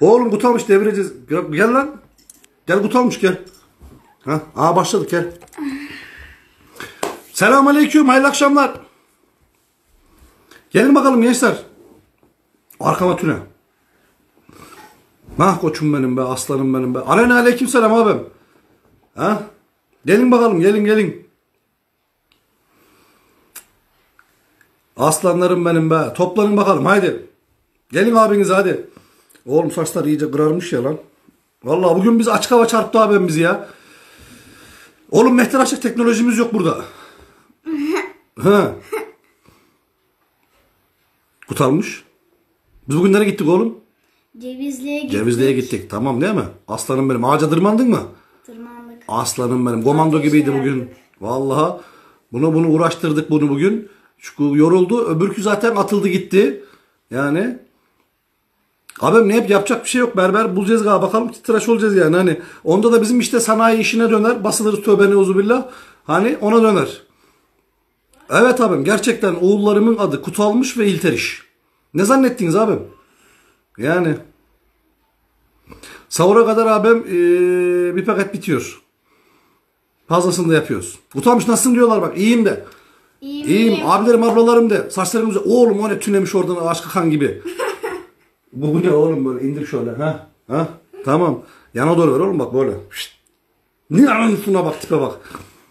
Oğlum kut devireceğiz. Gel, lan. Gel kut gel. Ha, aha başladık gel. Selamun aleyküm, hayırlı akşamlar. Gelin bakalım gençler. Arkama tüne. Nah koçum benim be, aslanım benim be. Aleyna aleyküm selam abim. Ha? Gelin bakalım, gelin gelin. Aslanlarım benim be. Toplanın bakalım haydi. Gelin abiniz hadi. Oğlum saçlar iyice kırarmış ya lan. Vallahi bugün biz açık hava çarptı abim bizi ya. Oğlum Mehter açık teknolojimiz yok burada. He. Kutalmış. Biz bugün nereye gittik oğlum? Cevizli'ye gittik. Cevizli'ye gittik. Tamam değil mi? Aslanım benim. Ağaca tırmandın mı? Tırmandık. Aslanım benim. Komando gibiydi bugün. Vallahi bunu bunu uğraştırdık bunu bugün. Çünkü yoruldu. Öbürkü zaten atıldı gitti. Yani Abim ne yap yapacak bir şey yok berber bulacağız galiba bakalım tıraş olacağız yani hani onda da bizim işte sanayi işine döner basılırız tövbe neuzubillah hani ona döner. Evet abim gerçekten oğullarımın adı Kutalmış ve ilteriş Ne zannettiniz abim? Yani savura kadar abim ee, bir paket bitiyor. Fazlasını da yapıyoruz. Kutalmış nasılsın diyorlar bak iyiyim de. İyiyim. İyiyim. Abilerim ablalarım de. Saçlarım Oğlum o ne tünemiş oradan aşk kan gibi. Bu ne oğlum böyle indir şöyle. Ha? Ha? Tamam. Yana doğru ver oğlum bak böyle. Şşt. Ne anasına bak tipe bak.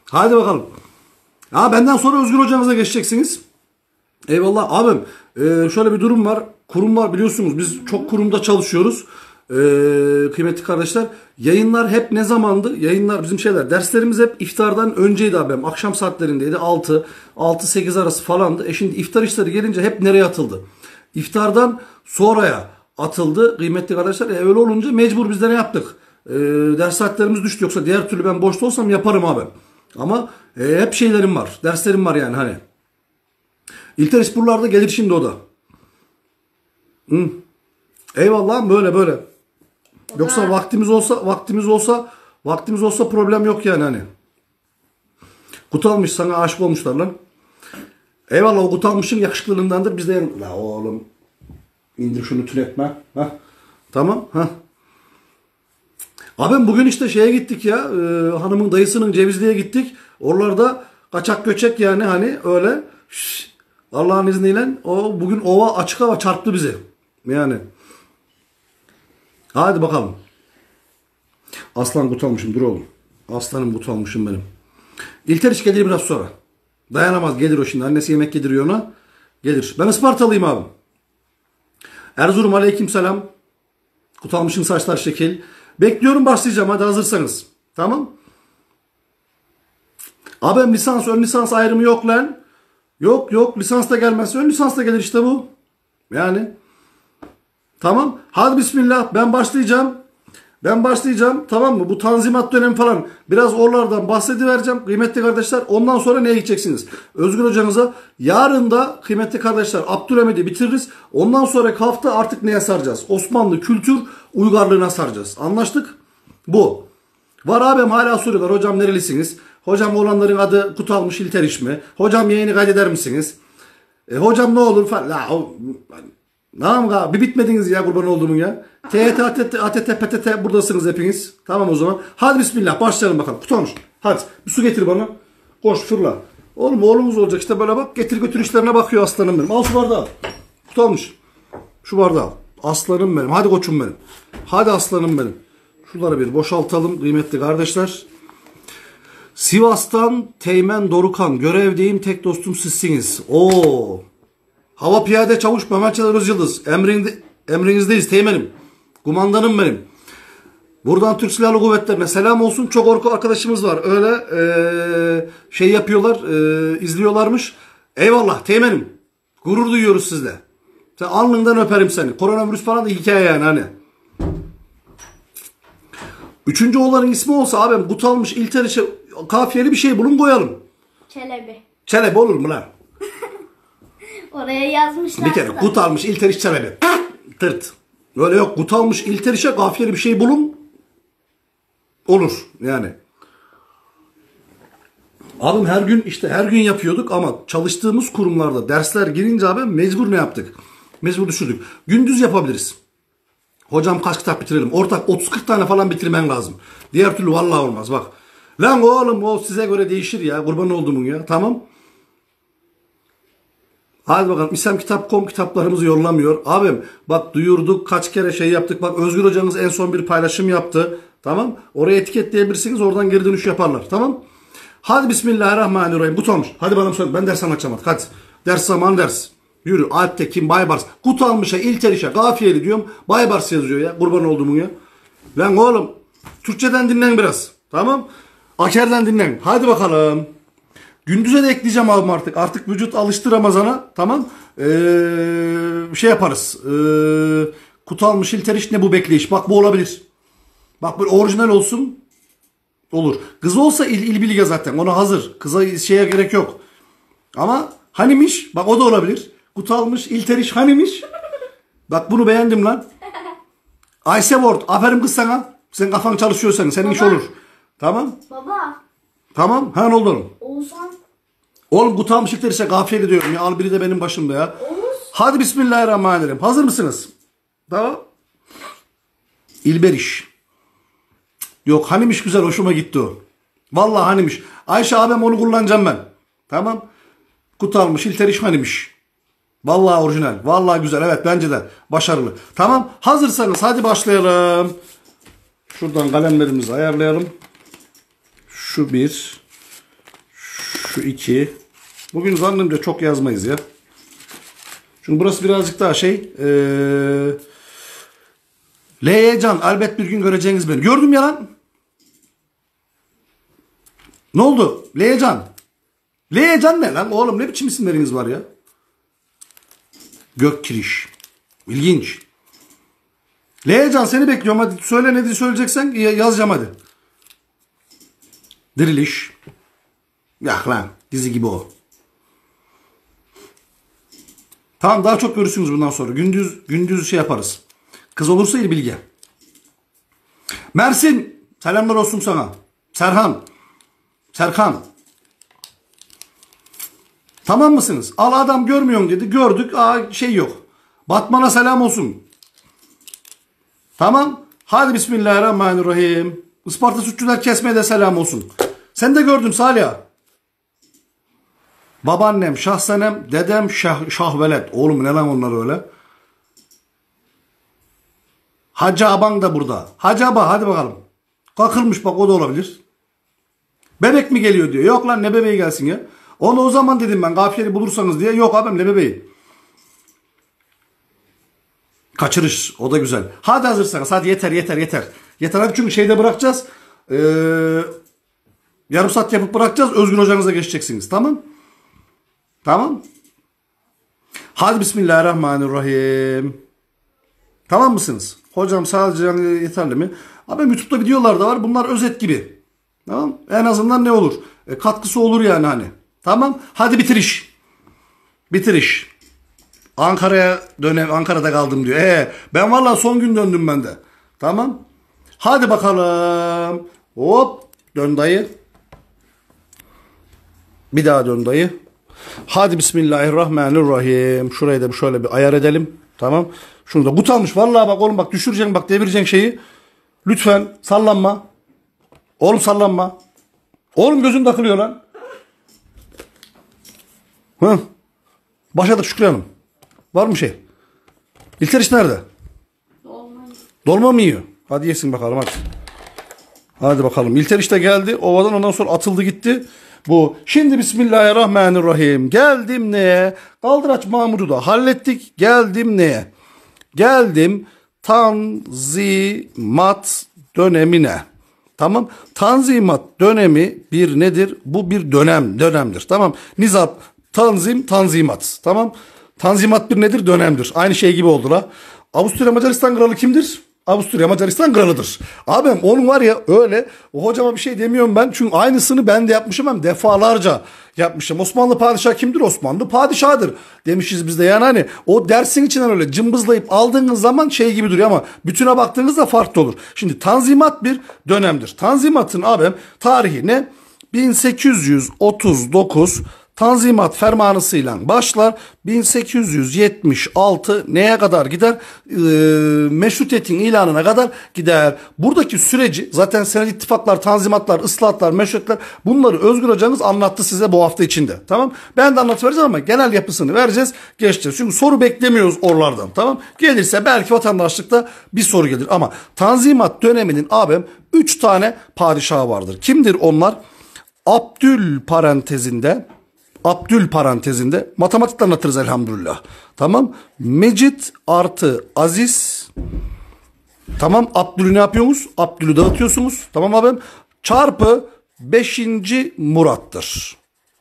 Hadi bakalım. Ha benden sonra Özgür hocanıza geçeceksiniz. Eyvallah abim. E, şöyle bir durum var. kurum var biliyorsunuz biz çok kurumda çalışıyoruz. E, kıymetli kardeşler yayınlar hep ne zamandı? Yayınlar bizim şeyler derslerimiz hep iftardan önceydi abim. Akşam saatlerindeydi 6 6 8 arası falandı. E şimdi iftar işleri gelince hep nereye atıldı? İftardan sonraya atıldı. Kıymetli arkadaşlar. e, öyle olunca mecbur biz ne yaptık? E, ders saatlerimiz düştü yoksa diğer türlü ben boşta olsam yaparım abi. Ama e, hep şeylerim var. Derslerim var yani hani. İlter İspurlar'da gelir şimdi o da. Hı. Eyvallah böyle böyle. yoksa da... vaktimiz olsa vaktimiz olsa vaktimiz olsa problem yok yani hani. Kutalmış sana aşık olmuşlar lan. Eyvallah o Kutalmış'ın yakışıklılığındandır biz de la oğlum İndir şunu tünetme, ha Tamam. ha Abim bugün işte şeye gittik ya. E, hanımın dayısının Cevizli'ye gittik. Oralarda kaçak göçek yani hani öyle. Allah'ın izniyle o bugün ova açık hava çarptı bizi. Yani. Hadi bakalım. Aslan but almışım dur oğlum. Aslanım but almışım benim. İlter gelir biraz sonra. Dayanamaz gelir o şimdi. Annesi yemek yediriyor ona. Gelir. Ben Ispartalıyım abim. Erzurum aleyküm selam. Kutalmışın saçlar şekil. Bekliyorum başlayacağım hadi hazırsanız. Tamam. Abi lisans ön lisans ayrımı yok lan. Yok yok lisans da gelmez. Ön lisans da gelir işte bu. Yani. Tamam. Hadi bismillah ben başlayacağım. Ben başlayacağım tamam mı? Bu tanzimat dönemi falan biraz oralardan bahsedivereceğim. Kıymetli kardeşler ondan sonra neye gideceksiniz? Özgür hocanıza yarın da kıymetli kardeşler Abdülhamid'i bitiririz. Ondan sonraki hafta artık neye saracağız? Osmanlı kültür uygarlığına saracağız. Anlaştık? Bu. Var abim hala soruyorlar hocam nerelisiniz? Hocam olanların adı Kutalmış İlteriş mi? Hocam yayını kaydeder misiniz? E, hocam ne olur falan. La, o, Tamam abi bir bitmediniz ya kurban olduğumun ya. TYT, ATT, ATT, PTT buradasınız hepiniz. Tamam o zaman. Hadi bismillah başlayalım bakalım. Kutonuş. Hadi bir su getir bana. Koş fırla. Oğlum oğlumuz olacak işte böyle bak. Getir götür işlerine bakıyor aslanım benim. Al şu bardağı. Kutonuş. Şu bardağı Aslanım benim. Hadi koçum benim. Hadi aslanım benim. Şunları bir boşaltalım kıymetli kardeşler. Sivas'tan Teğmen Dorukan. Görevdeyim tek dostum sizsiniz. Oo Hava Piyade Çavuş Mehmet Çeler Özyıldız. Emrinde, emrinizdeyiz teğmenim. Kumandanım benim. Buradan Türk Silahlı Kuvvetlerine selam olsun. Çok orku arkadaşımız var. Öyle ee, şey yapıyorlar, ee, izliyorlarmış. Eyvallah teğmenim. Gurur duyuyoruz sizle. Sen alnından öperim seni. Koronavirüs falan da hikaye yani hani. Üçüncü oğlanın ismi olsa abim butalmış ilter içe kafiyeli bir şey bulun koyalım. Çelebi. Çelebi olur mu lan? Oraya yazmışlar. Bir kere gut almış ilterişçe beni. Tırt. Böyle yok gut almış ilterişe gafiyeli bir şey bulun. Olur yani. Abim her gün işte her gün yapıyorduk ama çalıştığımız kurumlarda dersler girince abi mecbur ne yaptık? Mecbur düşürdük. Gündüz yapabiliriz. Hocam kaç kitap bitirelim? Ortak 30-40 tane falan bitirmen lazım. Diğer türlü vallahi olmaz bak. Lan oğlum o size göre değişir ya. Kurban olduğumun ya. Tamam. Hadi bakalım İslamkitap.com kitaplarımızı yollamıyor. Abim bak duyurduk kaç kere şey yaptık. Bak Özgür hocamız en son bir paylaşım yaptı. Tamam. Oraya etiketleyebilirsiniz oradan geri dönüş yaparlar. Tamam. Hadi Bismillahirrahmanirrahim. Bu olmuş. Hadi bana söyle. Ben ders anlatacağım artık. Hadi. Ders zaman ders. Yürü. Alptekin, Baybars. Kut almışa, İlteriş'e, Gafiyeli diyorum. Baybars yazıyor ya. Kurban olduğumun ya. Lan oğlum. Türkçeden dinlen biraz. Tamam. Aker'den dinlen. Hadi bakalım. Gündüze de ekleyeceğim abim artık. Artık vücut alıştı Ramazan'a. Tamam. Ee, şey yaparız. Ee, kutalmış almış ilteriş ne bu bekleyiş. Bak bu olabilir. Bak böyle orijinal olsun. Olur. Kız olsa il, il bilge zaten. Ona hazır. Kıza şeye gerek yok. Ama hanimiş. Bak o da olabilir. Kutalmış ilteriş hanimiş. Bak bunu beğendim lan. Ayse Ward. Aferin kız sana. Sen kafan çalışıyorsan senin Baba. iş olur. Tamam. Baba. Tamam. ha Hemen oldurun. Oğuzhan. Oğlum kutam şıktır işte gafiyeli diyorum ya. Al biri de benim başımda ya. Oğuz. Hadi bismillahirrahmanirrahim. Hazır mısınız? Tamam. İlberiş. Yok hanimiş güzel hoşuma gitti o. Vallahi hanimiş. Ayşe abim onu kullanacağım ben. Tamam. Kutalmış ilteriş hanimiş. Vallahi orijinal. Vallahi güzel. Evet bence de başarılı. Tamam. Hazırsanız hadi başlayalım. Şuradan kalemlerimizi ayarlayalım. Şu bir. Şu iki. Bugün zannımca çok yazmayız ya. Çünkü burası birazcık daha şey. Ee, L'ye can. Elbet bir gün göreceğiniz beni. Gördüm ya lan. Ne oldu? L'ye can. L'ye can ne lan? Oğlum ne biçim isimleriniz var ya? Gök kiriş. İlginç. Leyecan seni bekliyorum hadi söyle ne diye söyleyeceksen yazacağım hadi. Diriliş. Yak lan dizi gibi o. Tamam daha çok görürsünüz bundan sonra. Gündüz gündüz şey yaparız. Kız olursa il bilge. Mersin selamlar olsun sana. Serhan. Serkan. Tamam mısınız? Al adam görmüyorum dedi. Gördük. Aa şey yok. Batman'a selam olsun. Tamam. Hadi Bismillahirrahmanirrahim. Isparta suçlular kesmeye de selam olsun. Sen de gördün Salih ağa. Babaannem, şahsenem, dedem şah, şahvelet. Oğlum ne lan onlar öyle? Hacı Aban da burada. Hacı Aba hadi bakalım. Kakılmış bak o da olabilir. Bebek mi geliyor diyor. Yok lan ne bebeği gelsin ya. Onu o zaman dedim ben gafiyeli bulursanız diye. Yok abim ne bebeği. Kaçırış o da güzel. Hadi hazırsanız hadi yeter yeter yeter. Yeter hadi çünkü şeyde bırakacağız. Ee, Yarım saat yapıp bırakacağız. Özgür hocanıza geçeceksiniz. Tamam. Tamam. Hadi Bismillahirrahmanirrahim. Tamam mısınız? Hocam sadece hani yeterli mi? Abi YouTube'da videolar da var. Bunlar özet gibi. Tamam. En azından ne olur? E, katkısı olur yani hani. Tamam. Hadi bitiriş. Bitiriş. Ankara'ya dönem Ankara'da kaldım diyor. Ee, ben vallahi son gün döndüm ben de. Tamam. Hadi bakalım. Hop. Dön dayı. Bir daha dön dayı. Hadi bismillahirrahmanirrahim. Şurayı da şöyle bir ayar edelim. Tamam. Şunu da almış. Vallahi bak oğlum bak düşüreceksin bak devireceksin şeyi. Lütfen sallanma. Oğlum sallanma. Oğlum gözün takılıyor lan. Hı. Başladık Şükrü Hanım. Var mı şey? İlker iş nerede? Dolma. Dolma mı yiyor? Hadi yesin bakalım hadi. Hadi bakalım. İlter işte geldi. Ovadan ondan sonra atıldı gitti bu. Şimdi Bismillahirrahmanirrahim. Geldim neye? Kaldıraç Mahmud'u da hallettik. Geldim neye? Geldim Tanzimat dönemine. Tamam. Tanzimat dönemi bir nedir? Bu bir dönem, dönemdir. Tamam. Nizap, tanzim, tanzimat. Tamam. Tanzimat bir nedir? Dönemdir. Aynı şey gibi oldu la. Avusturya Macaristan kralı kimdir? Avusturya, Macaristan Granı'dır. Abim onun var ya öyle o hocama bir şey demiyorum ben. Çünkü aynısını ben de yapmışım hem defalarca yapmışım. Osmanlı padişah kimdir? Osmanlı padişahdır demişiz biz de. Yani hani o dersin içinden öyle cımbızlayıp aldığınız zaman şey gibi duruyor ama bütüne baktığınızda farklı olur. Şimdi Tanzimat bir dönemdir. Tanzimat'ın abim tarihi ne? 1839 Tanzimat fermanısıyla başlar. 1876 neye kadar gider? E, ee, meşrutiyetin ilanına kadar gider. Buradaki süreci zaten senel ittifaklar, tanzimatlar, ıslahatlar, meşrutiyetler bunları Özgür Hocanız anlattı size bu hafta içinde. Tamam? Ben de anlatıvereceğim ama genel yapısını vereceğiz. Geçeceğiz. Çünkü soru beklemiyoruz oralardan. Tamam? Gelirse belki vatandaşlıkta bir soru gelir. Ama Tanzimat döneminin abim 3 tane padişahı vardır. Kimdir onlar? Abdül parantezinde Abdül parantezinde matematikten anlatırız elhamdülillah. Tamam. Mecit artı Aziz. Tamam Abdül'ü ne yapıyorsunuz? Abdül'ü dağıtıyorsunuz. Tamam abim. Çarpı 5. Murat'tır.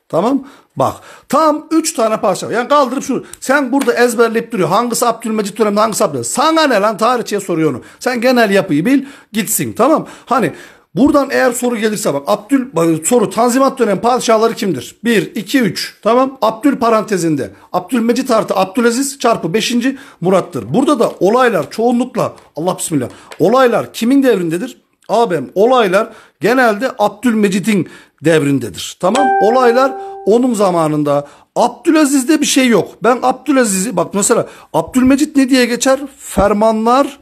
Tamam. Bak tam 3 tane parça var. Yani kaldırıp şunu. Sen burada ezberleyip duruyor. Hangisi Abdülmecit döneminde hangisi Abdülmecit. Sana ne lan tarihçiye soruyor onu. Sen genel yapıyı bil gitsin. Tamam. Hani Buradan eğer soru gelirse bak Abdül soru Tanzimat dönem padişahları kimdir? 1, 2, 3 tamam Abdül parantezinde Abdülmecit artı Abdülaziz çarpı 5. Murat'tır. Burada da olaylar çoğunlukla Allah bismillah olaylar kimin devrindedir? Abem olaylar genelde Abdülmecit'in devrindedir. Tamam olaylar onun zamanında Abdülaziz'de bir şey yok. Ben Abdülaziz'i bak mesela Abdülmecit ne diye geçer? Fermanlar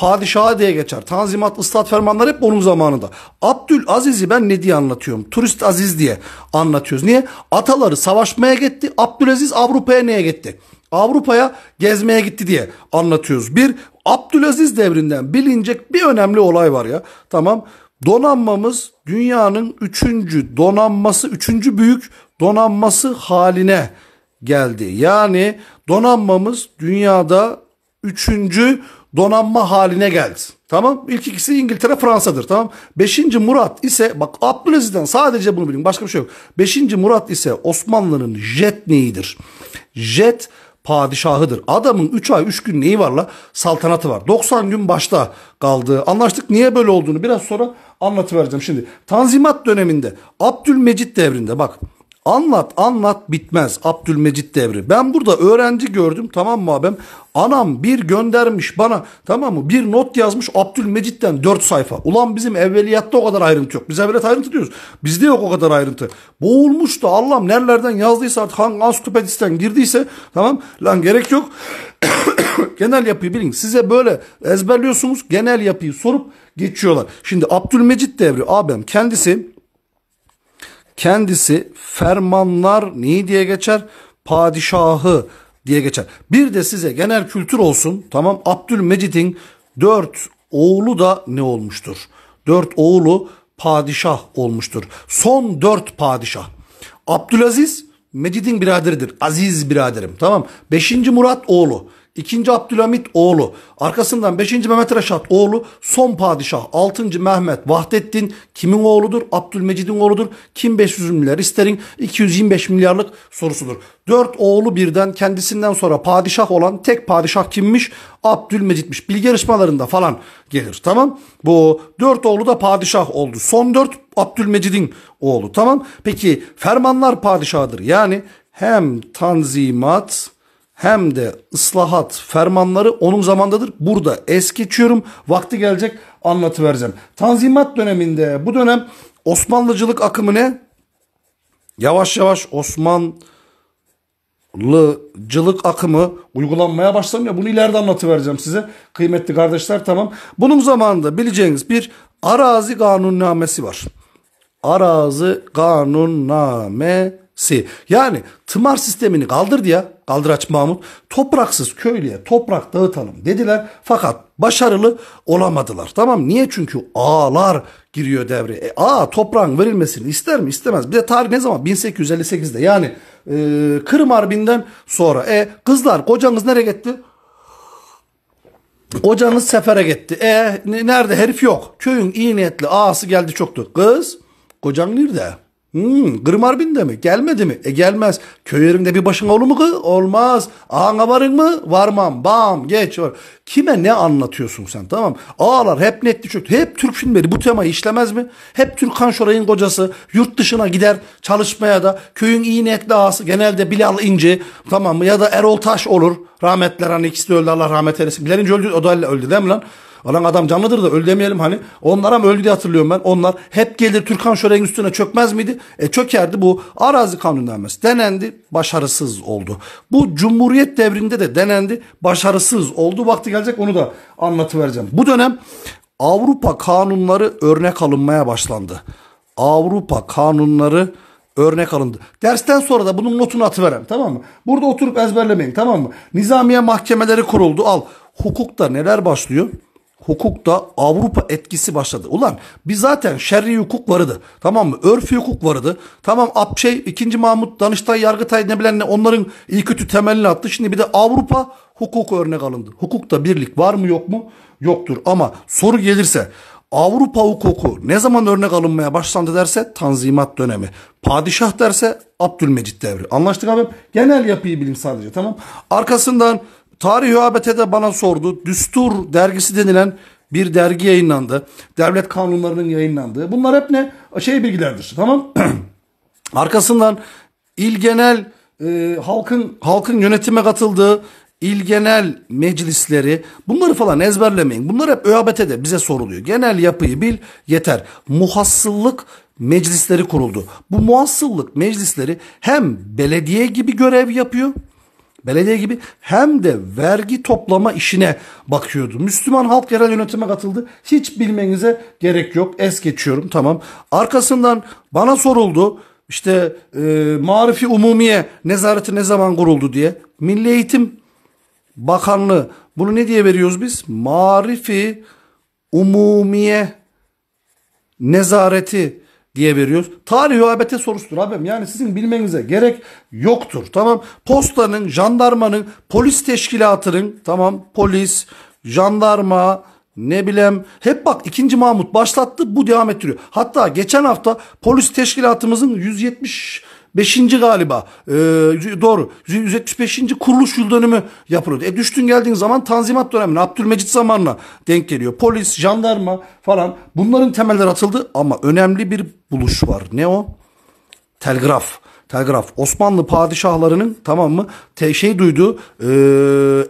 Padişaha diye geçer. Tanzimat, ıslat fermanları hep onun zamanında. Abdül Aziz'i ben ne diye anlatıyorum? Turist Aziz diye anlatıyoruz. Niye? Ataları savaşmaya gitti. Abdülaziz Avrupa'ya neye gitti? Avrupa'ya gezmeye gitti diye anlatıyoruz. Bir Abdülaziz devrinden bilinecek bir önemli olay var ya. Tamam. Donanmamız dünyanın üçüncü donanması, üçüncü büyük donanması haline geldi. Yani donanmamız dünyada üçüncü donanma haline geldi. Tamam ilk ikisi İngiltere Fransa'dır tamam. Beşinci Murat ise bak Abdülaziz'den sadece bunu bilin başka bir şey yok. Beşinci Murat ise Osmanlı'nın jet neyidir? Jet padişahıdır. Adamın 3 ay 3 gün neyi var la? Saltanatı var. 90 gün başta kaldı. Anlaştık niye böyle olduğunu biraz sonra anlatıvereceğim şimdi. Tanzimat döneminde Abdülmecit devrinde bak Anlat anlat bitmez Abdülmecit devri. Ben burada öğrenci gördüm tamam mı abim? Anam bir göndermiş bana tamam mı? Bir not yazmış Abdülmecit'ten dört sayfa. Ulan bizim evveliyatta o kadar ayrıntı yok. Biz evveliyat ayrıntı diyoruz. Bizde yok o kadar ayrıntı. Boğulmuş da Allah'ım nerelerden yazdıysa artık hangi ansiklopedisten girdiyse tamam lan gerek yok. genel yapıyı bilin. Size böyle ezberliyorsunuz genel yapıyı sorup geçiyorlar. Şimdi Abdülmecit devri abim kendisi kendisi fermanlar neyi diye geçer? Padişahı diye geçer. Bir de size genel kültür olsun. Tamam Abdülmecit'in dört oğlu da ne olmuştur? Dört oğlu padişah olmuştur. Son dört padişah. Abdülaziz Mecid'in biraderidir. Aziz biraderim. Tamam. Beşinci Murat oğlu. 2. Abdülhamit oğlu, arkasından 5. Mehmet Reşat oğlu, son padişah 6. Mehmet Vahdettin kimin oğludur? Abdülmecid'in oğludur. Kim 500 milyar isterin? 225 milyarlık sorusudur. 4 oğlu birden kendisinden sonra padişah olan tek padişah kimmiş? Abdülmecit'miş. Bilgi yarışmalarında falan gelir. Tamam. Bu 4 oğlu da padişah oldu. Son 4 Abdülmecid'in oğlu. Tamam. Peki fermanlar padişahıdır. Yani hem tanzimat hem de ıslahat fermanları onun zamandadır. Burada es geçiyorum. Vakti gelecek anlatı vereceğim. Tanzimat döneminde bu dönem Osmanlıcılık akımı ne? Yavaş yavaş Osmanlıcılık akımı uygulanmaya başlanıyor. Bunu ileride anlatı vereceğim size. Kıymetli kardeşler tamam. Bunun zamanında bileceğiniz bir arazi kanunnamesi var. Arazi kanunname si. Yani tımar sistemini kaldırdı ya kaldıraç Mahmut topraksız köylüye toprak dağıtalım dediler fakat başarılı olamadılar. Tamam niye? Çünkü ağlar giriyor devreye. E, ağ toprağın verilmesini ister mi? İstemez. Bir de tarih ne zaman? 1858'de yani e, Kırım Harbi'nden sonra. E kızlar kocanız nereye gitti? Kocanız sefere gitti. E nerede? Herif yok. Köyün iyi niyetli ağası geldi çoktu. Kız kocan nerede? Hmm, Gırmarbin'de mi? Gelmedi mi? E gelmez. Köy yerimde bir başın olur mu ki? Olmaz. Ağana varın mı? Varmam. Bam. Geç. Kime ne anlatıyorsun sen tamam Ağlar hep netli çöktü. Hep Türk filmleri bu temayı işlemez mi? Hep Türkan Şoray'ın kocası yurt dışına gider çalışmaya da köyün iyi niyetli ağası genelde Bilal İnci tamam mı? Ya da Erol Taş olur. Rahmetler hani ikisi de öldü Allah rahmet eylesin. Bilal İnci öldü o da öldü değil mi lan? Alan adam canlıdır da öldü demeyelim hani. Onlar mı öldü diye hatırlıyorum ben. Onlar hep gelir Türkan Şoray'ın üstüne çökmez miydi? E çökerdi bu arazi kanunlanması. Denendi başarısız oldu. Bu Cumhuriyet devrinde de denendi başarısız oldu. Vakti gelecek onu da anlatıvereceğim. Bu dönem Avrupa kanunları örnek alınmaya başlandı. Avrupa kanunları örnek alındı. Dersten sonra da bunun notunu atıverem tamam mı? Burada oturup ezberlemeyin tamam mı? Nizamiye mahkemeleri kuruldu al. Hukukta neler başlıyor? hukukta Avrupa etkisi başladı. Ulan biz zaten şerri hukuk vardı. Tamam mı? Örfü hukuk vardı. Tamam şey 2. Mahmut, Danıştay, Yargıtay ne bilen ne onların iyi kötü temelini attı. Şimdi bir de Avrupa hukuku örnek alındı. Hukukta birlik var mı yok mu? Yoktur. Ama soru gelirse Avrupa hukuku ne zaman örnek alınmaya başlandı derse Tanzimat dönemi. Padişah derse Abdülmecit devri. Anlaştık abi. Genel yapıyı bilim sadece tamam. Arkasından Tarih ÖABT'de bana sordu. Düstur dergisi denilen bir dergi yayınlandı. Devlet kanunlarının yayınlandığı. Bunlar hep ne? Şey bilgilerdir. Tamam. Arkasından il genel e, halkın halkın yönetime katıldığı il genel meclisleri bunları falan ezberlemeyin. Bunlar hep ÖABT'de bize soruluyor. Genel yapıyı bil yeter. Muhassıllık meclisleri kuruldu. Bu muhassıllık meclisleri hem belediye gibi görev yapıyor belediye gibi hem de vergi toplama işine bakıyordu. Müslüman halk yerel yönetime katıldı. Hiç bilmenize gerek yok. Es geçiyorum tamam. Arkasından bana soruldu. İşte e, Marifi Umumiye nezareti ne zaman kuruldu diye. Milli Eğitim Bakanlığı bunu ne diye veriyoruz biz? Marifi Umumiye nezareti diye veriyoruz. Tarih abete sorusudur abim. Yani sizin bilmenize gerek yoktur. Tamam. Postanın, jandarmanın, polis teşkilatının tamam polis, jandarma, ne bileyim hep bak 2. Mahmut başlattı bu devam ettiriyor. Hatta geçen hafta polis teşkilatımızın 170 Beşinci galiba e, doğru 175. kuruluş yıl dönümü yapılıyordu. E düştün geldiğin zaman Tanzimat dönemi Abdülmecit zamanına denk geliyor. Polis, jandarma falan bunların temeller atıldı ama önemli bir buluş var. Ne o? Telgraf telgraf. Osmanlı padişahlarının tamam mı te, şey duyduğu e,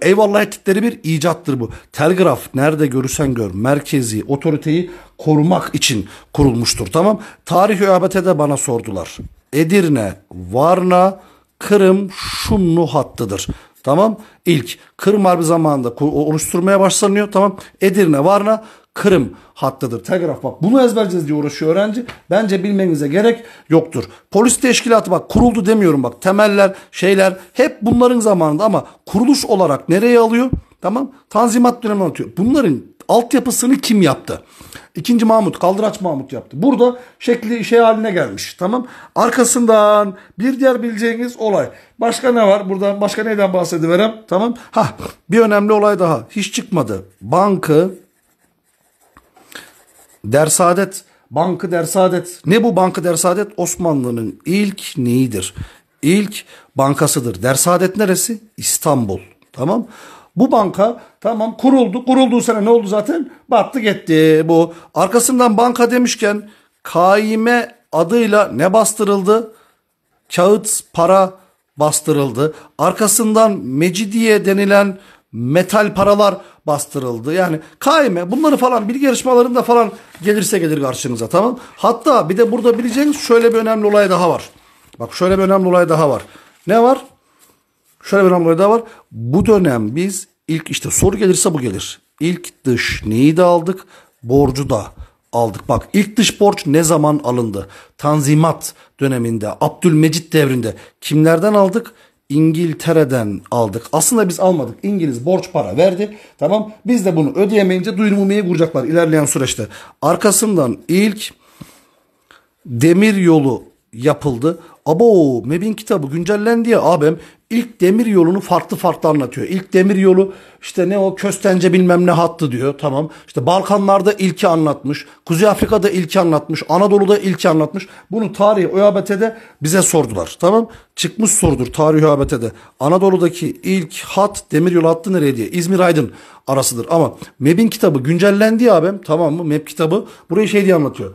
eyvallah ettikleri bir icattır bu. Telgraf nerede görürsen gör merkezi otoriteyi korumak için kurulmuştur tamam. Tarih öğabete de bana sordular. Edirne, Varna, Kırım, Şumlu hattıdır. Tamam. ilk Kırım Harbi zamanında oluşturmaya başlanıyor. Tamam. Edirne, Varna, Kırım hattıdır. Telgraf bak bunu ezberleyeceğiz diye uğraşıyor öğrenci. Bence bilmenize gerek yoktur. Polis teşkilatı bak kuruldu demiyorum bak. Temeller, şeyler hep bunların zamanında ama kuruluş olarak nereye alıyor? Tamam. Tanzimat dönemi anlatıyor. Bunların Altyapısını kim yaptı? İkinci Mahmut, Kaldıraç Mahmut yaptı. Burada şekli şey haline gelmiş. Tamam. Arkasından bir diğer bileceğiniz olay. Başka ne var? Buradan başka neyden bahsediverem? Tamam. Ha, bir önemli olay daha. Hiç çıkmadı. Bankı Dersadet Bankı Dersadet. Ne bu Bankı Dersadet? Osmanlı'nın ilk neyidir? İlk bankasıdır. Dersadet neresi? İstanbul. Tamam. Bu banka tamam kuruldu. Kurulduğu sene ne oldu zaten? Battı gitti bu. Arkasından banka demişken kaime adıyla ne bastırıldı? Kağıt para bastırıldı. Arkasından Mecidiye denilen metal paralar bastırıldı. Yani kaime bunları falan bilgi yarışmalarında falan gelirse gelir karşınıza tamam. Hatta bir de burada bileceğiniz şöyle bir önemli olay daha var. Bak şöyle bir önemli olay daha var. Ne var? Şöyle bir hamle daha var. Bu dönem biz ilk işte soru gelirse bu gelir. İlk dış neyi de aldık? Borcu da aldık. Bak ilk dış borç ne zaman alındı? Tanzimat döneminde, Abdülmecit devrinde kimlerden aldık? İngiltere'den aldık. Aslında biz almadık. İngiliz borç para verdi. Tamam. Biz de bunu ödeyemeyince duyurmamaya vuracaklar ilerleyen süreçte. Arkasından ilk demir yolu yapıldı. Abo Mebin kitabı güncellendi ya abim ilk demir yolunu farklı farklı anlatıyor. İlk demir yolu işte ne o köstence bilmem ne hattı diyor. Tamam. İşte Balkanlarda ilki anlatmış. Kuzey Afrika'da ilki anlatmış. Anadolu'da ilki anlatmış. Bunu tarihi ÖABT'de bize sordular. Tamam. Çıkmış sorudur tarihi ÖABT'de. Anadolu'daki ilk hat demir yolu hattı nereye diye. İzmir Aydın arasıdır. Ama MEB'in kitabı güncellendi ya abim. Tamam mı? MEB kitabı burayı şey diye anlatıyor.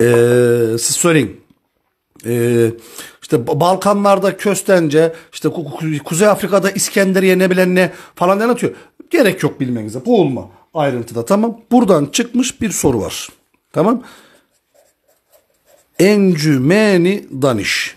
Ee, siz söyleyin. Eee işte Balkanlarda Köstence, işte Kuzey Afrika'da İskenderiye ne bilen ne falan anlatıyor. Gerek yok bilmenize. Boğulma ayrıntıda tamam. Buradan çıkmış bir soru var. Tamam. Encümeni Daniş.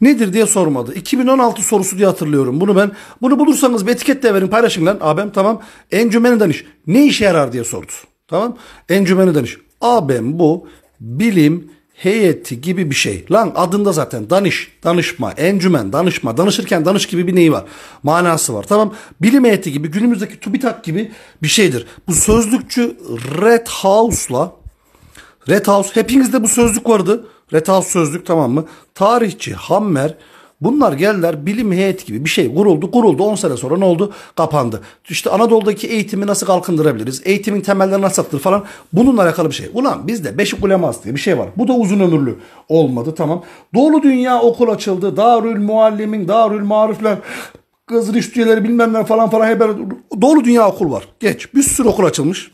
Nedir diye sormadı. 2016 sorusu diye hatırlıyorum. Bunu ben bunu bulursanız bir etiket de verin paylaşın lan. Abem tamam. Encümeni Daniş. Ne işe yarar diye sordu. Tamam. Encümeni Daniş. Abem bu bilim heyeti gibi bir şey. Lan adında zaten danış, danışma, encümen, danışma, danışırken danış gibi bir neyi var? Manası var. Tamam bilim heyeti gibi günümüzdeki TÜBİTAK gibi bir şeydir. Bu sözlükçü Red House'la Red House hepinizde bu sözlük vardı. Red House sözlük tamam mı? Tarihçi Hammer Bunlar geldiler bilim heyet gibi bir şey kuruldu. Kuruldu 10 sene sonra ne oldu? Kapandı. İşte Anadolu'daki eğitimi nasıl kalkındırabiliriz? Eğitimin temelleri nasıl atılır falan. Bununla alakalı bir şey. Ulan bizde beşik uleması diye bir şey var. Bu da uzun ömürlü olmadı tamam. Doğulu dünya okul açıldı. Darül muallimin, darül marifler kız rüştüyeleri bilmem ne falan falan. Haber. Doğulu dünya okul var. Geç. Bir sürü okul açılmış.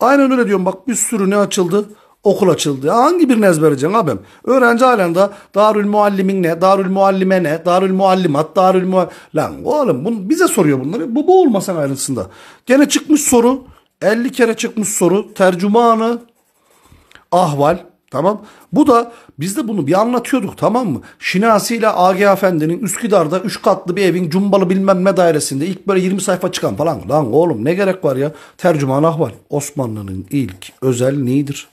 Aynen öyle diyorum bak bir sürü ne açıldı? okul açıldı. Hangi birini ezberleyeceksin abim? Öğrenci halen de darül muallimin ne, darül muallime ne, darül muallimat, darül muall... Lan oğlum bunu, bize soruyor bunları. Bu, bu olmasan ayrıntısında. Gene çıkmış soru. 50 kere çıkmış soru. Tercümanı ahval. Tamam. Bu da biz de bunu bir anlatıyorduk tamam mı? Şinasi ile AG Efendi'nin Üsküdar'da 3 katlı bir evin cumbalı bilmem ne dairesinde ilk böyle 20 sayfa çıkan falan. Lan oğlum ne gerek var ya? Tercüman Ahval. Osmanlı'nın ilk özelliğidir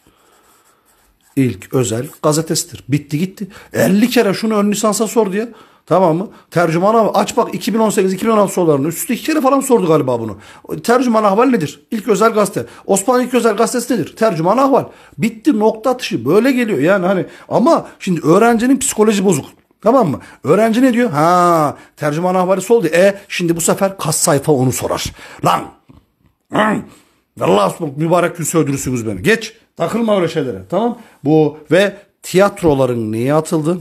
ilk özel gazetesidir. Bitti gitti. 50 kere şunu ön lisansa sor diye, Tamam mı? Tercüman abi aç bak 2018-2016 sorularını üstü iki kere falan sordu galiba bunu. Tercüman ahval nedir? İlk özel gazete. Osmanlı ilk özel gazetesi nedir? Tercüman ahval. Bitti nokta atışı böyle geliyor yani hani ama şimdi öğrencinin psikoloji bozuk. Tamam mı? Öğrenci ne diyor? Ha tercüman ahvali diye. E şimdi bu sefer kas sayfa onu sorar. Lan. Allah mübarek gün öldürürsünüz beni. Geç. Takılma öyle şeylere. Tamam. Bu ve tiyatroların neye atıldı?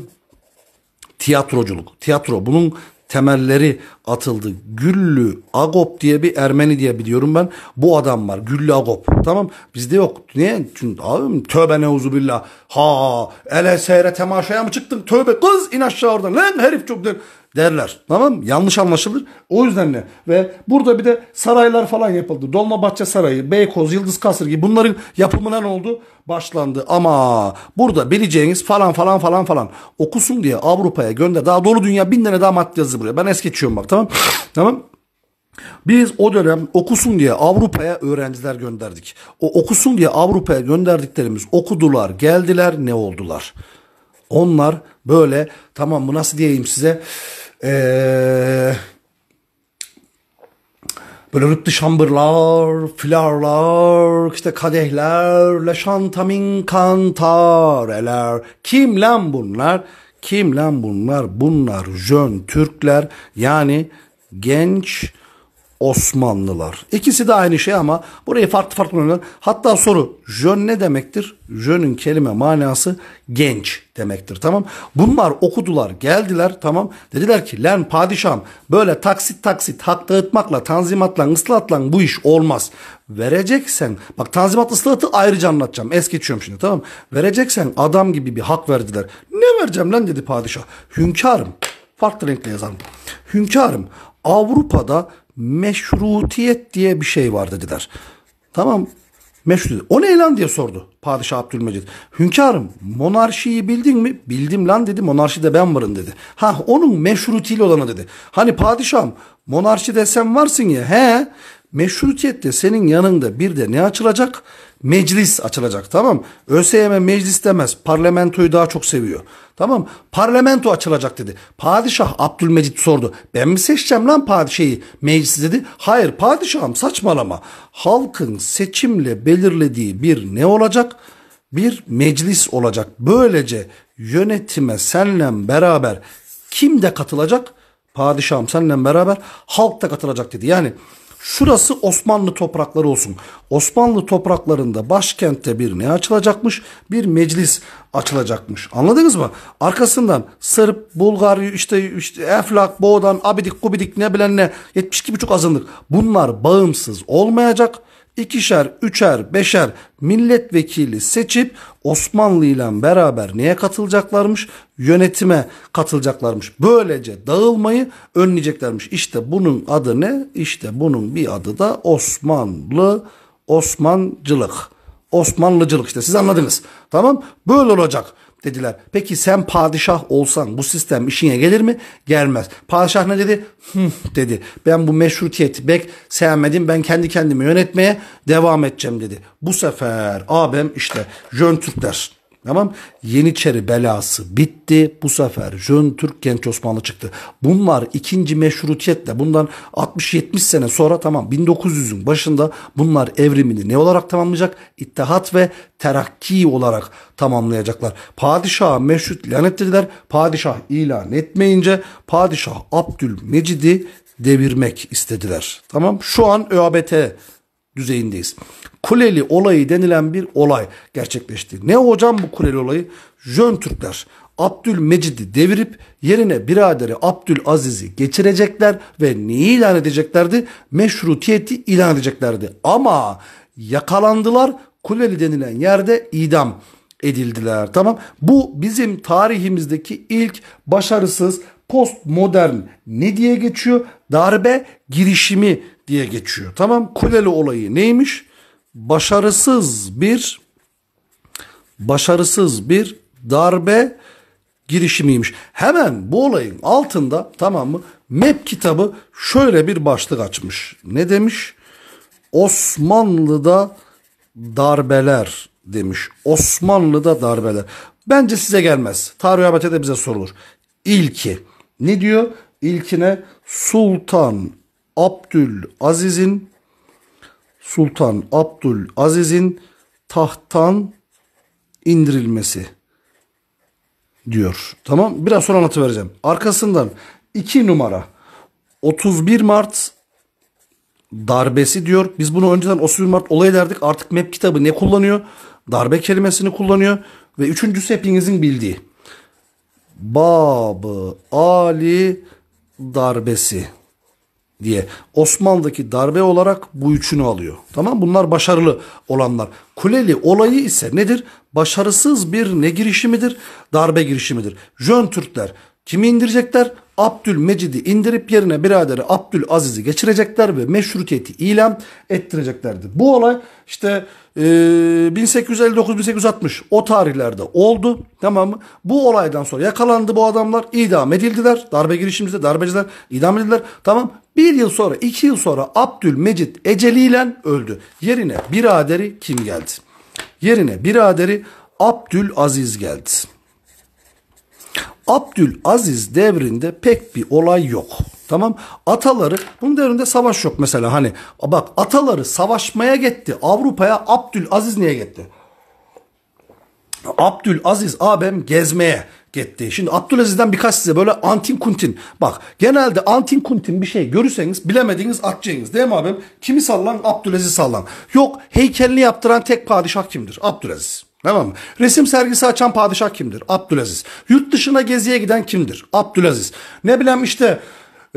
Tiyatroculuk. Tiyatro. Bunun temelleri atıldı. Güllü Agop diye bir Ermeni diye biliyorum ben. Bu adam var. Güllü Agop. Tamam. Bizde yok. Niye? Çünkü abim tövbe neuzubillah. Ha ele seyre temaşaya mı çıktın? Tövbe kız in aşağı oradan. Lan herif çok derler. Tamam mı? Yanlış anlaşılır. O yüzden ne? Ve burada bir de saraylar falan yapıldı. Dolmabahçe Sarayı, Beykoz, Yıldız Kasır gibi bunların yapımına ne oldu? Başlandı. Ama burada bileceğiniz falan falan falan falan okusun diye Avrupa'ya gönder. Daha doğru dünya bin tane daha madde yazdı buraya. Ben es geçiyorum bak tamam Tamam biz o dönem okusun diye Avrupa'ya öğrenciler gönderdik. O okusun diye Avrupa'ya gönderdiklerimiz okudular, geldiler, ne oldular? Onlar böyle tamam mı nasıl diyeyim size ee, böyle rüttlü şambırlar, flarlar, işte kadehler, le şantamin kantareler. Kim lan bunlar? Kim lan bunlar? Bunlar jön Türkler yani genç Osmanlılar. İkisi de aynı şey ama burayı farklı farklı önemli. Hatta soru jön ne demektir? Jönün kelime manası genç demektir tamam. Bunlar okudular geldiler tamam. Dediler ki len padişahım böyle taksit taksit hak dağıtmakla tanzimatla ıslatla bu iş olmaz. Vereceksen bak tanzimat ıslatı ayrıca anlatacağım es geçiyorum şimdi tamam. Vereceksen adam gibi bir hak verdiler. Ne vereceğim lan dedi padişah. Hünkârım farklı renkle yazalım Hünkârım Avrupa'da meşrutiyet diye bir şey var dediler. Tamam meşrut. O ne lan diye sordu Padişah Abdülmecid. Hünkârım monarşiyi bildin mi? Bildim lan dedi monarşide ben varım dedi. Ha onun meşrutiyle olanı dedi. Hani padişahım monarşide sen varsın ya he meşrutiyette senin yanında bir de ne açılacak? Meclis açılacak tamam. ÖSYM meclis demez. Parlamentoyu daha çok seviyor. Tamam parlamento açılacak dedi. Padişah Abdülmecit sordu. Ben mi seçeceğim lan padişahı meclis dedi. Hayır padişahım saçmalama. Halkın seçimle belirlediği bir ne olacak? Bir meclis olacak. Böylece yönetime senle beraber kim de katılacak? Padişahım senle beraber halk da katılacak dedi. Yani Şurası Osmanlı toprakları olsun. Osmanlı topraklarında başkentte bir ne açılacakmış? Bir meclis açılacakmış. Anladınız mı? Arkasından Sırp, Bulgar, işte, işte Eflak, Boğdan, Abidik, Kubidik ne bilen ne 72,5 azınlık. Bunlar bağımsız olmayacak ikişer, üçer, beşer milletvekili seçip Osmanlı ile beraber neye katılacaklarmış? Yönetime katılacaklarmış. Böylece dağılmayı önleyeceklermiş. İşte bunun adı ne? İşte bunun bir adı da Osmanlı, Osmancılık. Osmanlıcılık işte siz anladınız. Tamam? Böyle olacak dediler. Peki sen padişah olsan bu sistem işine gelir mi? Gelmez. Padişah ne dedi? Hı dedi. Ben bu meşrutiyeti bek sevmedim. Ben kendi kendimi yönetmeye devam edeceğim dedi. Bu sefer abem işte Jön Türkler Tamam Yeniçeri belası bitti. Bu sefer Jön Türk Genç Osmanlı çıktı. Bunlar ikinci meşrutiyetle bundan 60-70 sene sonra tamam 1900'ün başında bunlar evrimini ne olarak tamamlayacak? İttihat ve terakki olarak tamamlayacaklar. Padişah meşrut ilan Padişah ilan etmeyince Padişah Abdülmecid'i devirmek istediler. Tamam şu an ÖABT düzeyindeyiz. Kuleli olayı denilen bir olay gerçekleşti. Ne hocam bu Kuleli olayı? Jön Türkler Abdülmecid'i devirip yerine biraderi Abdülaziz'i geçirecekler ve neyi ilan edeceklerdi? Meşrutiyeti ilan edeceklerdi. Ama yakalandılar Kuleli denilen yerde idam edildiler. Tamam bu bizim tarihimizdeki ilk başarısız postmodern ne diye geçiyor? Darbe girişimi diye geçiyor. Tamam Kuleli olayı neymiş? Başarısız bir başarısız bir darbe girişimiymiş. Hemen bu olayın altında tamam mı? MEP kitabı şöyle bir başlık açmış. Ne demiş? Osmanlı'da darbeler demiş. Osmanlı'da darbeler. Bence size gelmez. Tarih Ahmet'e de bize sorulur. İlki. Ne diyor? İlkine Sultan Abdül Aziz'in Sultan Abdül Aziz'in tahttan indirilmesi diyor. Tamam biraz sonra anlatı vereceğim. Arkasından 2 numara 31 Mart darbesi diyor. Biz bunu önceden 31 Mart olayı derdik. Artık map kitabı ne kullanıyor? Darbe kelimesini kullanıyor. Ve üçüncüsü hepinizin bildiği. Babı Ali darbesi diye Osmanlı'daki darbe olarak bu üçünü alıyor. Tamam bunlar başarılı olanlar. Kuleli olayı ise nedir? Başarısız bir ne girişimidir? Darbe girişimidir. Jön Türkler kimi indirecekler? Abdülmecid'i indirip yerine biraderi Abdülaziz'i geçirecekler ve meşrutiyeti ilan ettireceklerdi Bu olay işte 1859-1860 ee, o tarihlerde oldu. Tamam mı? Bu olaydan sonra yakalandı bu adamlar. idam edildiler. Darbe girişimizde darbeciler idam edildiler. Tamam. Bir yıl sonra, iki yıl sonra Abdülmecit ile öldü. Yerine biraderi kim geldi? Yerine biraderi Abdülaziz geldi. Abdülaziz devrinde pek bir olay yok. Tamam ataları bunun devrinde savaş yok mesela hani bak ataları savaşmaya gitti Avrupa'ya Abdülaziz niye gitti? Abdülaziz abem gezmeye gitti. Şimdi Abdülaziz'den birkaç size böyle antin kuntin. Bak genelde antin kuntin bir şey görürseniz bilemediğiniz atacaksınız değil mi abim? Kimi sallan? Abdülaziz sallan. Yok heykelini yaptıran tek padişah kimdir? Abdülaziz. Tamam mı? Resim sergisi açan padişah kimdir? Abdülaziz. Yurt dışına geziye giden kimdir? Abdülaziz. Ne bileyim işte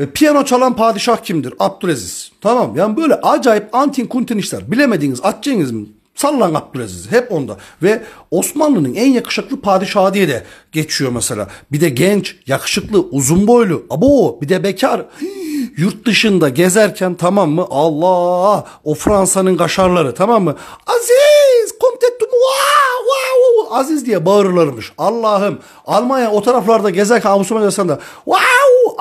e, piyano çalan padişah kimdir? Abdülaziz. Tamam yani böyle acayip antin kuntin işler. Bilemediğiniz atacaksınız mı? Sallan Abdülaziz hep onda ve Osmanlı'nın en yakışıklı padişahı diye de geçiyor mesela. Bir de genç, yakışıklı, uzun boylu, abo bir de bekar. yurt dışında gezerken tamam mı Allah o Fransa'nın kaşarları tamam mı Aziz komtettum wow, wow, Aziz diye bağırırlarmış Allah'ım Almanya o taraflarda gezerken Avusturya'da da wow,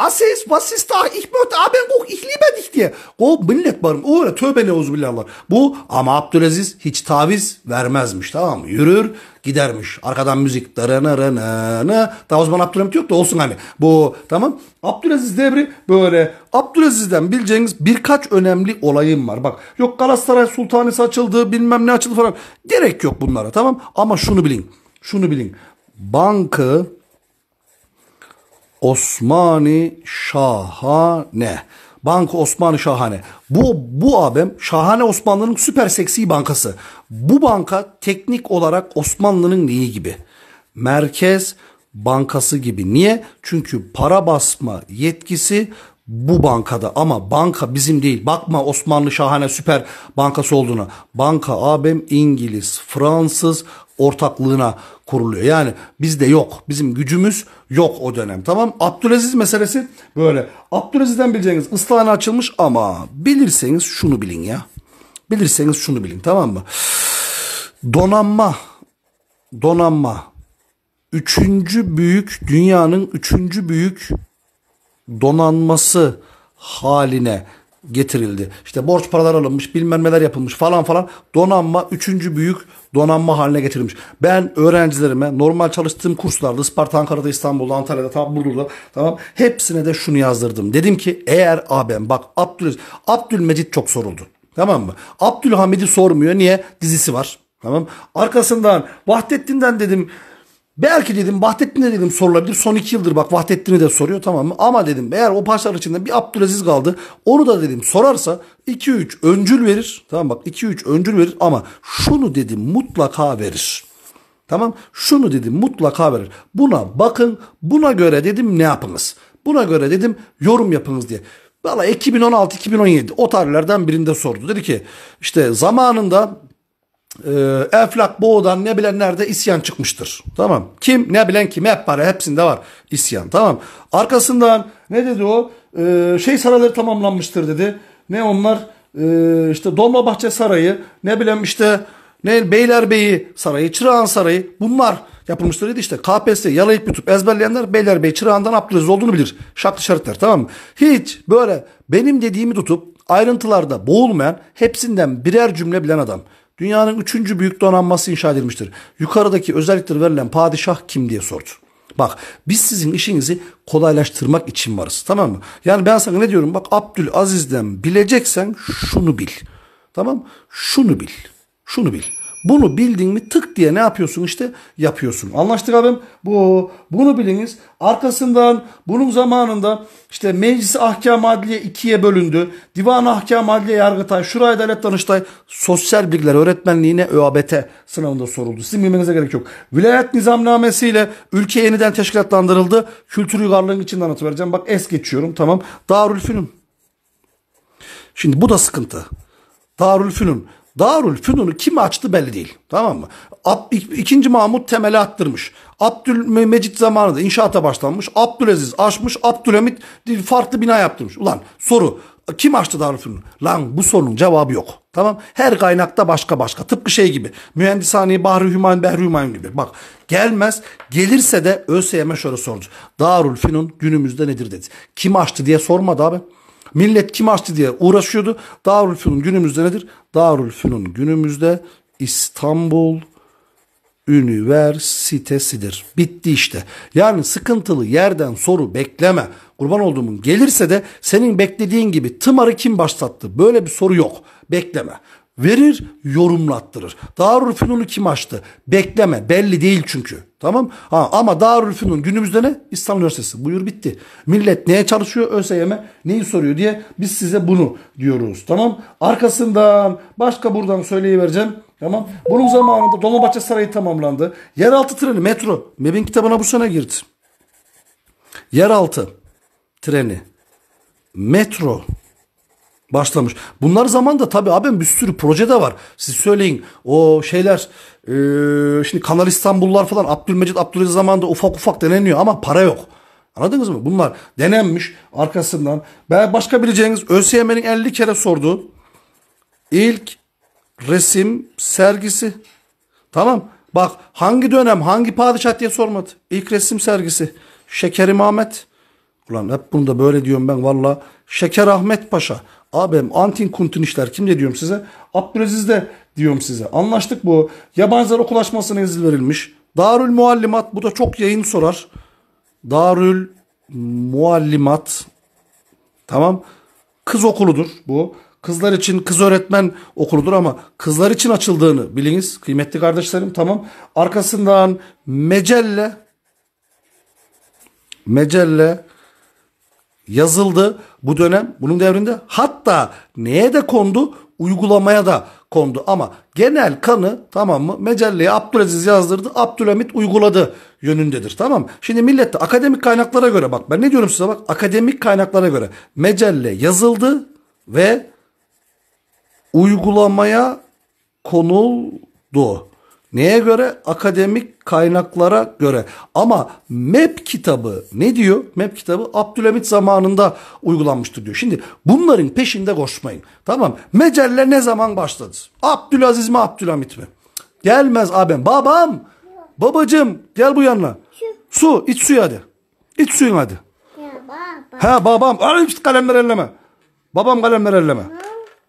Asis, vasistah, ihmet, aben kok, ihlibedik diye. O millet var. O öyle tövbe neuzubillahlar. Bu ama Abdülaziz hiç taviz vermezmiş tamam mı? Yürür gidermiş. Arkadan müzik. Darana, Daha o zaman Abdülhamit yok da olsun hani. Bu tamam. Abdülaziz devri böyle. Abdülaziz'den bileceğiniz birkaç önemli olayım var. Bak yok Galatasaray Sultanesi açıldı bilmem ne açıldı falan. Gerek yok bunlara tamam. Ama şunu bilin. Şunu bilin. Bankı Osmani şahane. Bank Osmanlı şahane. Bu bu abim şahane Osmanlı'nın süper seksi bankası. Bu banka teknik olarak Osmanlı'nın neyi gibi? Merkez bankası gibi. Niye? Çünkü para basma yetkisi bu bankada ama banka bizim değil. Bakma Osmanlı şahane süper bankası olduğuna. Banka abim İngiliz, Fransız, ortaklığına kuruluyor. Yani bizde yok. Bizim gücümüz yok o dönem. Tamam. Abdülaziz meselesi böyle. Abdülaziz'den bileceğiniz ıslahına açılmış ama bilirseniz şunu bilin ya. Bilirseniz şunu bilin tamam mı? Donanma donanma üçüncü büyük dünyanın üçüncü büyük donanması haline getirildi. İşte borç paralar alınmış, bilmem neler yapılmış falan falan. Donanma üçüncü büyük donanma haline getirilmiş. Ben öğrencilerime normal çalıştığım kurslarda Isparta, Ankara'da, İstanbul'da, Antalya'da, tam Burdur'da tamam hepsine de şunu yazdırdım. Dedim ki eğer abim bak Abdül Abdülmecit çok soruldu. Tamam mı? Abdülhamid'i sormuyor. Niye? Dizisi var. Tamam. Arkasından Vahdettin'den dedim Belki dedim Vahdettin'e dedim sorulabilir. Son iki yıldır bak Vahdettin'i de soruyor tamam mı? Ama dedim eğer o parçalar içinde bir Abdülaziz kaldı. Onu da dedim sorarsa 2-3 öncül verir. Tamam bak 2-3 öncül verir ama şunu dedim mutlaka verir. Tamam şunu dedim mutlaka verir. Buna bakın buna göre dedim ne yapınız. Buna göre dedim yorum yapınız diye. Valla 2016-2017 o tarihlerden birinde sordu. Dedi ki işte zamanında e, Eflak Boğdan ne bilenlerde isyan çıkmıştır. Tamam. Kim ne bilen kim hep var hepsinde var isyan. Tamam. Arkasından ne dedi o? E, şey sarayları tamamlanmıştır dedi. Ne onlar? E, işte Dolmabahçe Sarayı ne bilen işte ne Beylerbeyi Sarayı, Çırağan Sarayı bunlar yapılmıştır dedi işte. KPSS yalayıp yutup ezberleyenler Beylerbeyi Çırağan'dan Abdülaziz olduğunu bilir. Şaklı şartlar tamam mı? Hiç böyle benim dediğimi tutup ayrıntılarda boğulmayan hepsinden birer cümle bilen adam. Dünyanın üçüncü büyük donanması inşa edilmiştir. Yukarıdaki özellikler verilen padişah kim diye sordu. Bak biz sizin işinizi kolaylaştırmak için varız tamam mı? Yani ben sana ne diyorum bak Abdülaziz'den bileceksen şunu bil. Tamam Şunu bil. Şunu bil. Bunu bildin mi tık diye ne yapıyorsun işte yapıyorsun. Anlaştık abim? Bu bunu biliniz. Arkasından bunun zamanında işte meclis ahkam adliye ikiye bölündü. Divan ahkam adliye yargıtay, şuraya adalet danıştay sosyal bilgiler öğretmenliğine ÖABT sınavında soruldu. Sizin bilmenize gerek yok. Vilayet nizamnamesiyle ülke yeniden teşkilatlandırıldı. Kültür yuvarlığının için anlatı vereceğim. Bak es geçiyorum tamam. Darülfünun. Şimdi bu da sıkıntı. Darülfünun Darül Fünun'u kim açtı belli değil. Tamam mı? Ab, ikinci Mahmut temeli attırmış. Abdülmecit zamanında inşaata başlanmış. Abdülaziz açmış. Abdülhamit farklı bina yaptırmış. Ulan soru kim açtı Darülfünun? Lan bu sorunun cevabı yok. Tamam her kaynakta başka başka. Tıpkı şey gibi mühendishane Bahri Hümayun Behri Hümayun gibi. Bak gelmez gelirse de ÖSYM şöyle sormuş. Fünun günümüzde nedir dedi. Kim açtı diye sormadı abi. Millet kim açtı diye uğraşıyordu. Darülfünun günümüzde nedir? Darülfünun günümüzde İstanbul üniversitesidir. Bitti işte. Yani sıkıntılı yerden soru bekleme. Kurban olduğumun gelirse de senin beklediğin gibi tımarı kim başlattı? Böyle bir soru yok. Bekleme verir, yorumlattırır. Darülfünun'u kim açtı? Bekleme, belli değil çünkü. Tamam? Ha, ama Darülfünun günümüzde ne? İstanbul Üniversitesi. Buyur bitti. Millet neye çalışıyor? ÖSYM'e neyi soruyor diye biz size bunu diyoruz. Tamam? Arkasından başka buradan söyleyivereceğim. Tamam. Bunun zamanında Dolmabahçe Sarayı tamamlandı. Yeraltı treni, metro. MEB'in kitabına bu sene girdi. Yeraltı treni, metro başlamış. Bunlar zamanda tabii abim bir sürü proje de var. Siz söyleyin o şeyler e, şimdi Kanal İstanbullar falan Abdülmecit Abdülaziz zamanında ufak ufak deneniyor ama para yok. Anladınız mı? Bunlar denenmiş arkasından. Ben başka bileceğiniz ÖSYM'nin 50 kere sordu ilk resim sergisi. Tamam. Bak hangi dönem hangi padişah diye sormadı. İlk resim sergisi. Şekerim Ahmet. Ulan hep bunu da böyle diyorum ben valla. Şeker Ahmet Paşa. Abim antin kuntin işler. Kim de diyorum size? Abdülaziz de diyorum size. Anlaştık bu. Yabancılar okulaşmasına izin verilmiş. Darül Muallimat bu da çok yayın sorar. Darül Muallimat tamam kız okuludur bu. Kızlar için kız öğretmen okuludur ama kızlar için açıldığını biliniz kıymetli kardeşlerim tamam. Arkasından Mecelle Mecelle yazıldı bu dönem bunun devrinde hatta neye de kondu? Uygulamaya da kondu ama genel kanı tamam mı? Mecelleye Abdülaziz yazdırdı. Abdülhamit uyguladı yönündedir tamam mı? Şimdi millet akademik kaynaklara göre bak ben ne diyorum size bak akademik kaynaklara göre mecelle yazıldı ve uygulamaya konuldu. Neye göre? Akademik kaynaklara göre. Ama MEP kitabı ne diyor? MEP kitabı Abdülhamit zamanında uygulanmıştır diyor. Şimdi bunların peşinde koşmayın. Tamam Mecelle ne zaman başladı? Abdülaziz mi Abdülhamit mi? Gelmez abim. Babam. Babacım gel bu yanına. Su iç suyu hadi. İç suyun hadi. Ha babam. Al işte kalemleri elleme. Babam kalemleri elleme.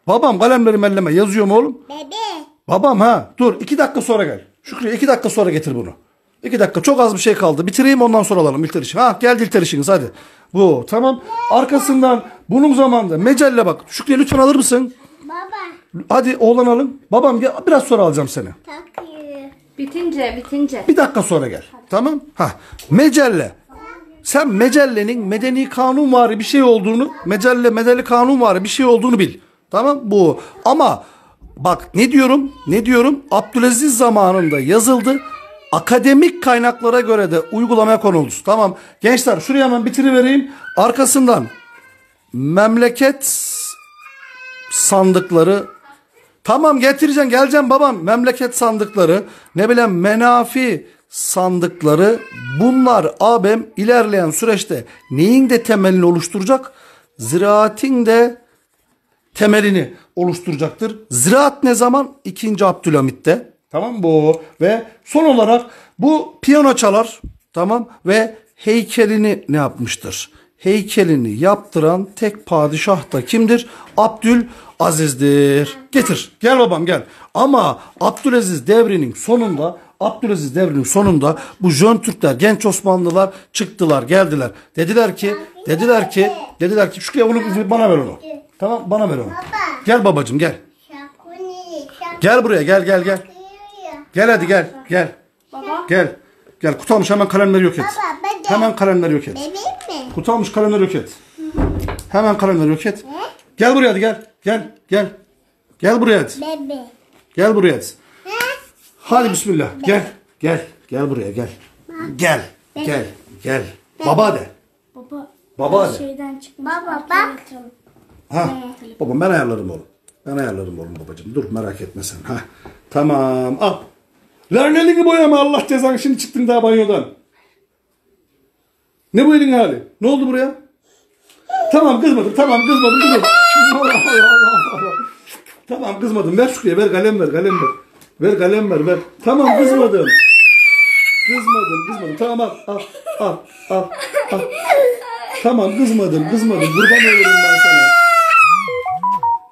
Babam kalemleri elleme. Yazıyor mu oğlum? Bebe. Babam ha dur iki dakika sonra gel. Şükrü iki dakika sonra getir bunu. İki dakika çok az bir şey kaldı. Bitireyim ondan sonra alalım ilter işi. Ha gel ilter işiniz hadi. Bu tamam. Arkasından bunun zamanında mecelle bak. Şükrü lütfen alır mısın? Baba. Hadi oğlan alın. Babam gel, biraz sonra alacağım seni. Takıyor. Bitince bitince. Bir dakika sonra gel. Tamam. Ha mecelle. Sen mecellenin medeni kanun var bir şey olduğunu, mecelle medeli kanun var bir şey olduğunu bil. Tamam bu. Ama Bak ne diyorum? Ne diyorum? Abdülaziz zamanında yazıldı. Akademik kaynaklara göre de uygulamaya konuldu. Tamam. Gençler şuraya hemen bitirivereyim. Arkasından memleket sandıkları tamam getireceğim geleceğim babam memleket sandıkları ne bileyim menafi sandıkları bunlar abem ilerleyen süreçte neyin de temelini oluşturacak? Ziraatin de temelini oluşturacaktır. Ziraat ne zaman? 2. Abdülhamit'te. Tamam bu. Ve son olarak bu piyano çalar. Tamam ve heykelini ne yapmıştır? Heykelini yaptıran tek padişah da kimdir? Abdül Aziz'dir. Getir. Gel babam gel. Ama Abdülaziz devrinin sonunda Abdülaziz devrinin sonunda bu Jön Türkler, genç Osmanlılar çıktılar, geldiler. Dediler ki, dediler ki, dediler ki Şükrü bunu bana ver onu. Tamam bana ver onu. Baba. Gel babacım gel. Gel buraya gel gel gel. Gel hadi gel gel. Baba. Gel. Gel kutu almış hemen kalemleri yok et. Baba, Hemen kalemleri yok et. mi? Kutu almış kalemleri yok et. Hemen kalemleri yok et. Ne? Gel buraya hadi gel. Gel gel. Gel buraya hadi. Bebe. Gel buraya hadi. Ne? Hadi bismillah. Bebe. Gel. Gel. Gel buraya gel. Baba. Gel. Bebe. Gel. Gel. Bebe. Baba de. Baba. Baba de. Baba bak. Ha. Baba ben ayarlarım oğlum. Ben ayarlarım oğlum babacığım. Dur merak etme sen. Ha. Tamam al. Lernelini boyama Allah cezanı şimdi çıktın daha banyodan. Ne bu elin hali? Ne oldu buraya? Tamam kızmadım tamam kızmadım. Tamam kızmadım ver şuraya ver kalem ver kalem ver. Ver kalem ver ver. Tamam kızmadım. Kızmadım kızmadım. Tamam al al al. al. Tamam kızmadım kızmadım. Kurban olurum ben sana.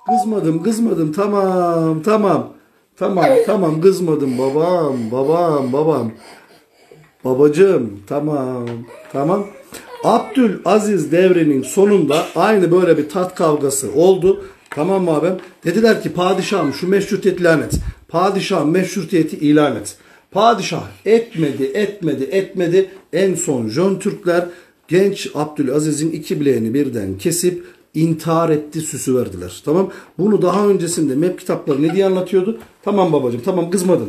Kızmadım, kızmadım. Tamam, tamam. Tamam, tamam. Kızmadım babam, babam, babam. Babacım, tamam, tamam. Abdül Aziz devrinin sonunda aynı böyle bir tat kavgası oldu. Tamam mı abim? Dediler ki padişahım şu meşrutiyet ilan et. Padişahım meşrutiyeti ilan et. Padişah etmedi, etmedi, etmedi. En son Jön Türkler genç Abdülaziz'in iki bileğini birden kesip intihar etti süsü verdiler. Tamam. Bunu daha öncesinde map kitapları ne diye anlatıyordu? Tamam babacığım tamam kızmadın.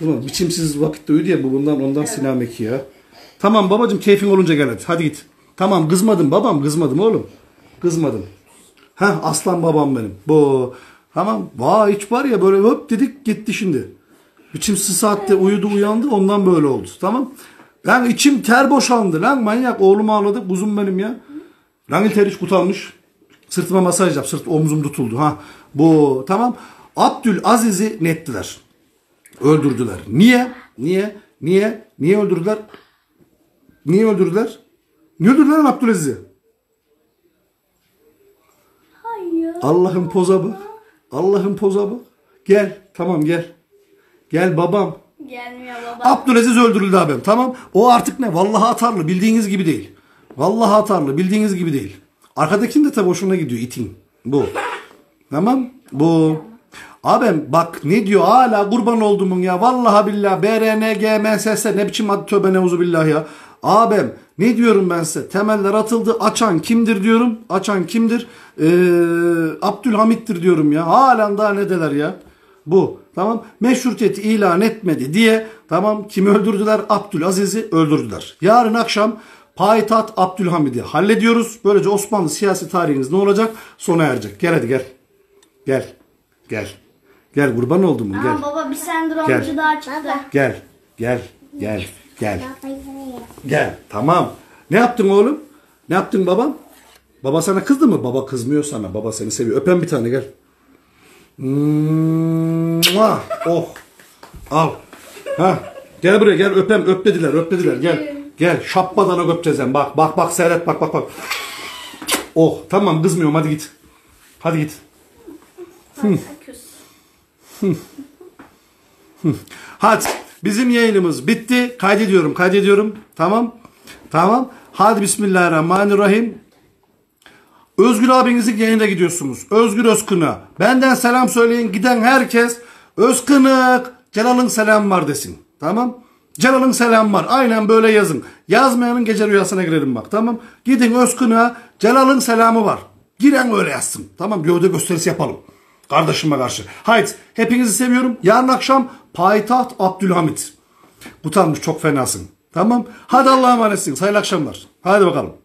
Ulan biçimsiz vakit uyudu diye bu bundan ondan evet. sinameki ya. Tamam babacığım keyfin olunca gel hadi. Hadi git. Tamam kızmadım babam kızmadım oğlum. Kızmadım. Ha aslan babam benim. Bu tamam vay hiç var ya böyle hop dedik gitti şimdi. Biçimsiz saatte uyudu uyandı ondan böyle oldu. Tamam. ben içim ter boşandı lan manyak oğlumu ağladık buzum benim ya. Rangel Terich Kutalmış sırtıma masaj yap. Sırt omzum tutuldu. Ha bu tamam. Abdül Aziz'i nettiler. Öldürdüler. Niye? Niye? Niye? Niye öldürdüler? Niye öldürdüler? Niye öldürdüler Abdül Azizi? Hayır. Allah'ın pozabı. Allah'ın pozabı. Gel. Tamam gel. Gel babam. Gelmiyor baba. Abdülaziz öldürüldü abim. Tamam. O artık ne? Vallahi atarlı. Bildiğiniz gibi değil. Vallahi atarlı. Bildiğiniz gibi değil. Arkadakinin de tabi hoşuna gidiyor itin. Bu. Tamam. Bu. Abim bak ne diyor hala kurban oldumun ya. Vallahi billah BRNGMSS ne biçim adı tövbe neuzubillah ya. Abim ne diyorum ben size? Temeller atıldı. Açan kimdir diyorum. Açan kimdir? Ee, Abdülhamit'tir diyorum ya. Halen daha ne deler ya. Bu. Tamam. Meşrutiyeti ilan etmedi diye tamam kimi öldürdüler? Abdülaziz'i öldürdüler. Yarın akşam payitaht Abdülhamid'i hallediyoruz. Böylece Osmanlı siyasi tarihiniz ne olacak? Sona erecek. Gel hadi gel. Gel. Gel. Gel kurban oldum. Gel. Aa, baba bir sendromcu gel. daha çıktı. Gel. Gel. Gel. Gel. Gel. Tamam. Ne yaptın oğlum? Ne yaptın babam? Baba sana kızdı mı? Baba kızmıyor sana. Baba seni seviyor. Öpen bir tane gel. Oh. Al. Ha. Gel buraya gel öpem. Öp dediler. Öp dediler. Gel. Gel şapmadan o öpeceğim. Bak bak bak seyret bak bak bak. Oh tamam kızmıyorum hadi git. Hadi git. Hı. Hadi bizim yayınımız bitti. Kaydediyorum kaydediyorum. Tamam. Tamam. Hadi Bismillahirrahmanirrahim. Özgür abinizin yayına gidiyorsunuz. Özgür Özkın'a. Benden selam söyleyin. Giden herkes Özkınık Celal'ın selam var desin. Tamam. Celal'ın selam var. Aynen böyle yazın. Yazmayanın gece rüyasına girerim bak tamam. Gidin Özkın'a Celal'ın selamı var. Giren öyle yazsın. Tamam gövde gösterisi yapalım. Kardeşime karşı. Haydi hepinizi seviyorum. Yarın akşam payitaht Abdülhamit. Utanmış çok fenasın. Tamam. Hadi Allah'a emanetsin. Sayılı akşamlar. Hadi bakalım.